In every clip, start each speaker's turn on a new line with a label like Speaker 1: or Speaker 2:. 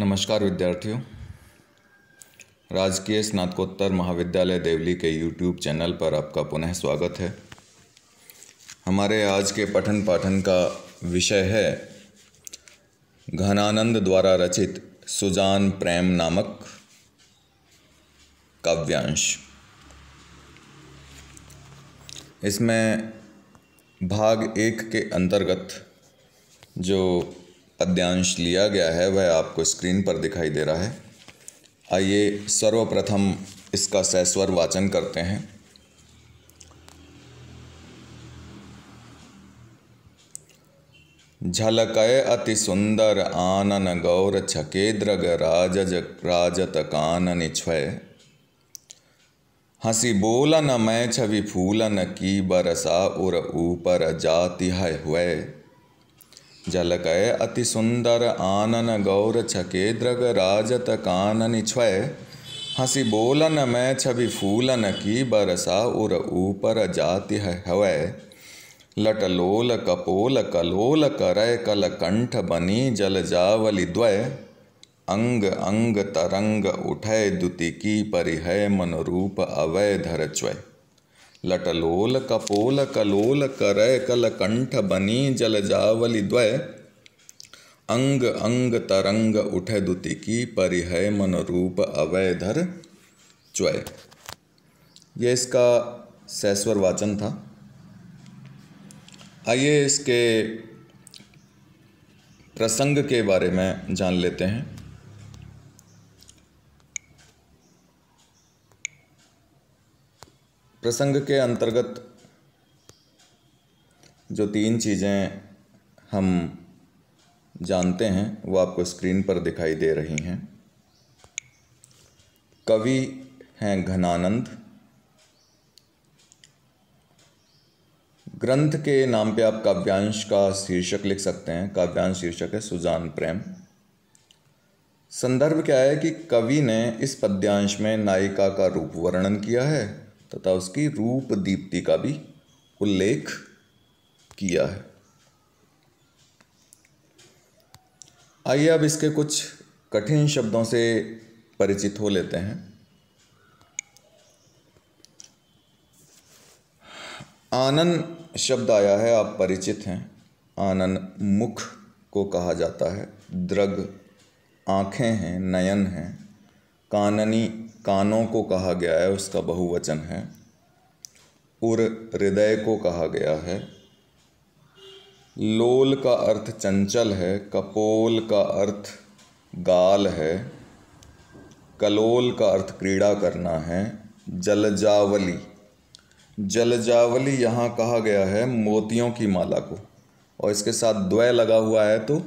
Speaker 1: नमस्कार विद्यार्थियों राजकीय स्नातकोत्तर महाविद्यालय देवली के यूट्यूब चैनल पर आपका पुनः स्वागत है हमारे आज के पठन पाठन का विषय है घनानंद द्वारा रचित सुजान प्रेम नामक काव्यांश इसमें भाग एक के अंतर्गत जो अध्यांश लिया गया है वह आपको स्क्रीन पर दिखाई दे रहा है आइए सर्वप्रथम इसका सैस्वर वाचन करते हैं झलकय अति सुंदर आनन गौर छकेद्रग राज राजत कानन छय हसी बोलन मैं छवि फूलन की बरसा उर ऊपर जाति है हुए जलकय अति सुंदर आनन गौर छके द्रग राजत कानन छय हसी बोलन मै छवि फूलन की बरसा उर ऊपर जाति है लट लटलोल कपोल कलोल करय कल कंठ बनी जल जावलि द्वय अंग अंग तरंग उठय दुति की परिहय रूप अवय धर च्वय लटलोल कपोल कलोल कर कल कंठ बनी जल जावली द्वय अंग अंग तरंग उठ दुति की परिहय मनरूप अवैधर च्वय यह इसका सैस्वर वाचन था आइए इसके प्रसंग के बारे में जान लेते हैं प्रसंग के अंतर्गत जो तीन चीज़ें हम जानते हैं वो आपको स्क्रीन पर दिखाई दे रही हैं कवि हैं घनानंद ग्रंथ के नाम पे आप काव्यांश का शीर्षक लिख सकते हैं काव्यांश शीर्षक है सुजान प्रेम संदर्भ क्या है कि कवि ने इस पद्यांश में नायिका का रूप वर्णन किया है तथा उसकी रूप दीप्ति का भी उल्लेख किया है आइए अब इसके कुछ कठिन शब्दों से परिचित हो लेते हैं आनन शब्द आया है आप परिचित हैं आनन मुख को कहा जाता है द्रग आँखें हैं नयन हैं काननी कानों को कहा गया है उसका बहुवचन है उर हृदय को कहा गया है लोल का अर्थ चंचल है कपोल का अर्थ गाल है कलोल का अर्थ क्रीड़ा करना है जलजावली जलजावली यहाँ कहा गया है मोतियों की माला को और इसके साथ द्वय लगा हुआ है तो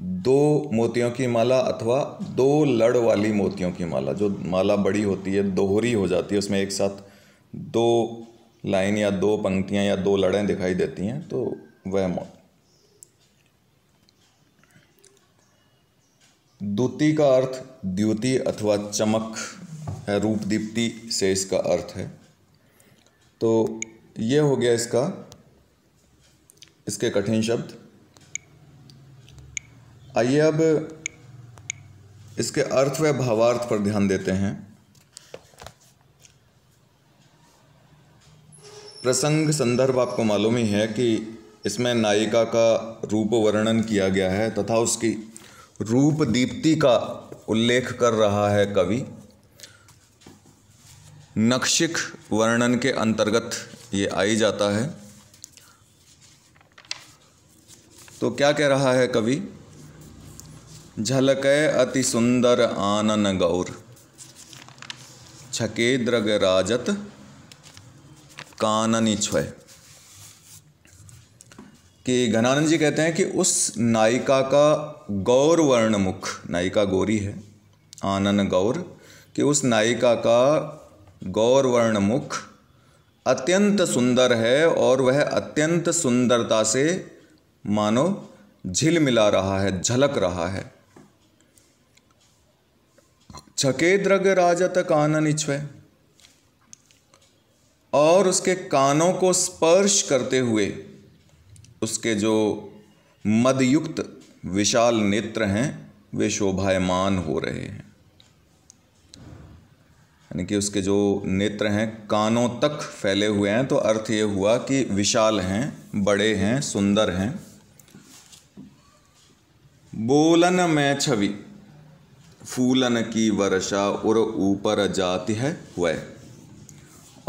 Speaker 1: दो मोतियों की माला अथवा दो लड़ वाली मोतियों की माला जो माला बड़ी होती है दोहरी हो जाती है उसमें एक साथ दो लाइन या दो पंक्तियां या दो लड़ें दिखाई देती हैं तो वह मोती दूती का अर्थ द्युति अथवा चमक है रूप दीप्ति से इसका अर्थ है तो यह हो गया इसका इसके कठिन शब्द आइए अब इसके अर्थ व भावार्थ पर ध्यान देते हैं प्रसंग संदर्भ आपको मालूम ही है कि इसमें नायिका का रूप वर्णन किया गया है तथा उसकी रूप दीप्ति का उल्लेख कर रहा है कवि नक्षिक वर्णन के अंतर्गत ये आई जाता है तो क्या कह रहा है कवि झलक अति सुंदर आनन गौर छके द्रग राजत काननी छय कि घनानंद जी कहते हैं कि उस नायिका का गौर वर्ण मुख नायिका गौरी है आनन गौर कि उस नायिका का गौर वर्ण मुख अत्यंत सुंदर है और वह अत्यंत सुंदरता से मानो झिलमिला रहा है झलक रहा है छके द्रग राजत कानन इच्छे और उसके कानों को स्पर्श करते हुए उसके जो मदयुक्त विशाल नेत्र हैं वे शोभायमान हो रहे हैं यानी कि उसके जो नेत्र हैं कानों तक फैले हुए हैं तो अर्थ ये हुआ कि विशाल हैं बड़े हैं सुंदर हैं बोलन मैं छवि फूलन की वर्षा उर ऊपर जाती है वह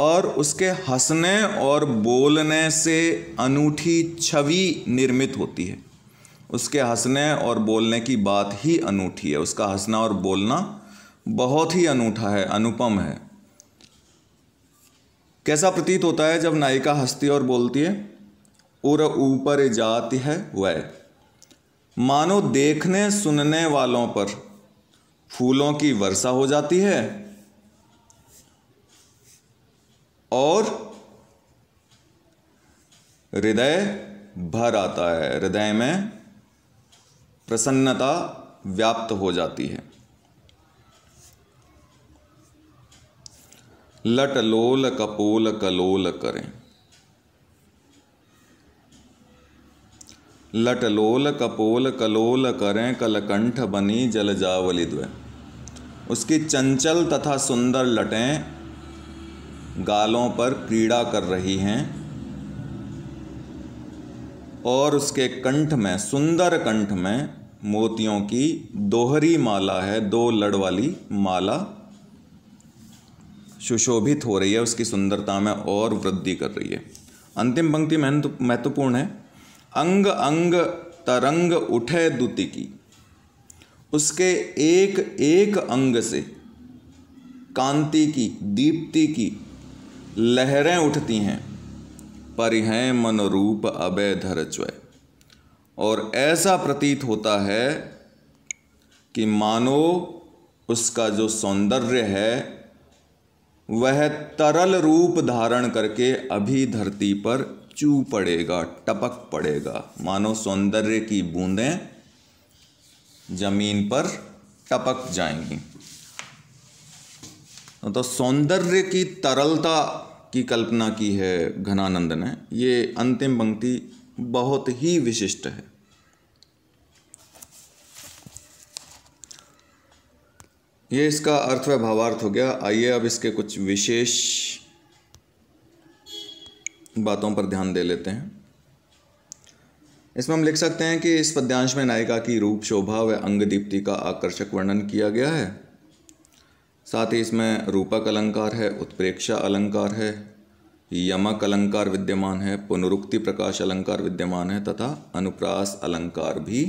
Speaker 1: और उसके हंसने और बोलने से अनूठी छवि निर्मित होती है उसके हंसने और बोलने की बात ही अनूठी है उसका हंसना और बोलना बहुत ही अनूठा है अनुपम है कैसा प्रतीत होता है जब नायिका हंसती और बोलती है उर ऊपर जाती है वह मानो देखने सुनने वालों पर फूलों की वर्षा हो जाती है और हृदय भर आता है हृदय में प्रसन्नता व्याप्त हो जाती है लट लोल कपोल कलोल करें लट लोल कपोल कलोल करें कलकंठ बनी जल जावली द्वय उसकी चंचल तथा सुंदर लटें गालों पर क्रीड़ा कर रही हैं और उसके कंठ में सुंदर कंठ में मोतियों की दोहरी माला है दो लड़ वाली माला सुशोभित हो रही है उसकी सुंदरता में और वृद्धि कर रही है अंतिम पंक्ति महत्वपूर्ण है अंग अंग तरंग उठे दुति की उसके एक एक अंग से कांति की दीप्ति की लहरें उठती हैं पर हैं रूप अभय धर च्वय और ऐसा प्रतीत होता है कि मानो उसका जो सौंदर्य है वह तरल रूप धारण करके अभी धरती पर चू पड़ेगा टपक पड़ेगा मानो सौंदर्य की बूंदें ज़मीन पर टपक जाएंगी तो सौंदर्य की तरलता की कल्पना की है घनानंद ने ये अंतिम पंक्ति बहुत ही विशिष्ट है ये इसका अर्थ व भावार्थ हो गया आइए अब इसके कुछ विशेष बातों पर ध्यान दे लेते हैं इसमें हम लिख सकते हैं कि इस पद्यांश में नायिका की रूप शोभा व अंग दीप्ति का आकर्षक वर्णन किया गया है साथ ही इसमें रूपक अलंकार है उत्प्रेक्षा अलंकार है यमक अलंकार विद्यमान है पुनरुक्ति प्रकाश अलंकार विद्यमान है तथा अनुप्रास अलंकार भी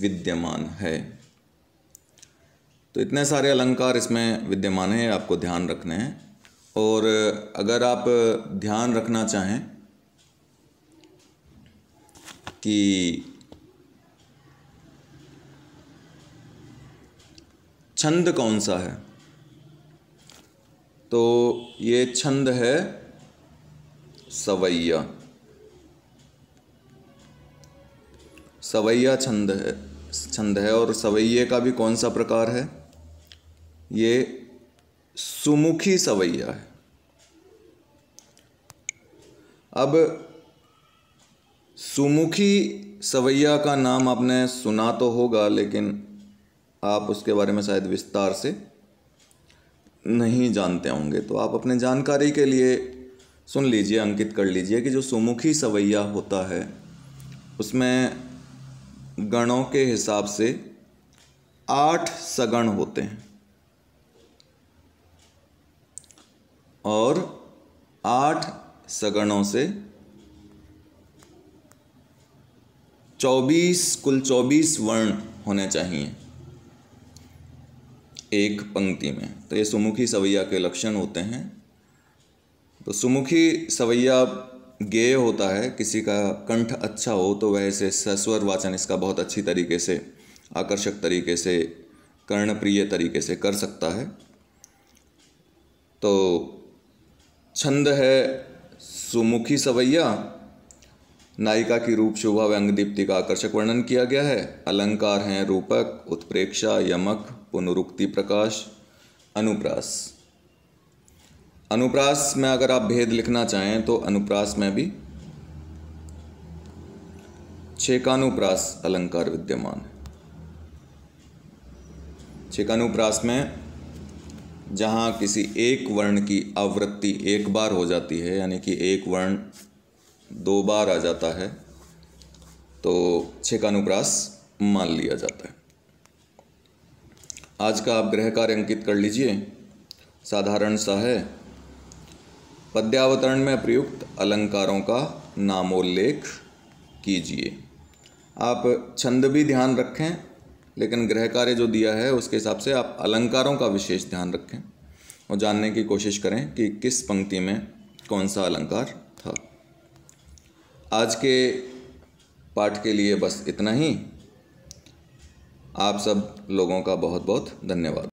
Speaker 1: विद्यमान है तो इतने सारे अलंकार इसमें विद्यमान हैं आपको ध्यान रखने हैं और अगर आप ध्यान रखना चाहें कि छंद कौन सा है तो ये छंद है सवैया सवैया छंद है छंद है और सवैये का भी कौन सा प्रकार है ये सुमुखी सवैया है अब सुमुखी सवैया का नाम आपने सुना तो होगा लेकिन आप उसके बारे में शायद विस्तार से नहीं जानते होंगे तो आप अपने जानकारी के लिए सुन लीजिए अंकित कर लीजिए कि जो सुमुखी सवैया होता है उसमें गणों के हिसाब से आठ सगण होते हैं और आठ सगणों से चौबीस कुल चौबीस वर्ण होने चाहिए एक पंक्ति में तो ये सुमुखी सवैया के लक्षण होते हैं तो सुमुखी सवैया गेय होता है किसी का कंठ अच्छा हो तो वह इसे सस्वर वाचन इसका बहुत अच्छी तरीके से आकर्षक तरीके से कर्णप्रिय तरीके से कर सकता है तो छंद है सुमुखी सवैया नायिका की रूप शोभा व अंग दीप्ति का आकर्षक वर्णन किया गया है अलंकार हैं रूपक उत्प्रेक्षा यमक पुनरुक्ति प्रकाश अनुप्रास अनुप्रास में अगर आप भेद लिखना चाहें तो अनुप्रास में भी छेकानुप्रास अलंकार विद्यमान है छेकानुप्रास में जहाँ किसी एक वर्ण की आवृत्ति एक बार हो जाती है यानी कि एक वर्ण दो बार आ जाता है तो छः का अनुप्रास मान लिया जाता है आज का आप ग्रह कार्य अंकित कर लीजिए साधारण सा है पद्यावतरण में प्रयुक्त अलंकारों का नामोल्लेख कीजिए आप छंद भी ध्यान रखें लेकिन ग्रह कार्य जो दिया है उसके हिसाब से आप अलंकारों का विशेष ध्यान रखें और जानने की कोशिश करें कि किस पंक्ति में कौन सा अलंकार था आज के पाठ के लिए बस इतना ही आप सब लोगों का बहुत बहुत धन्यवाद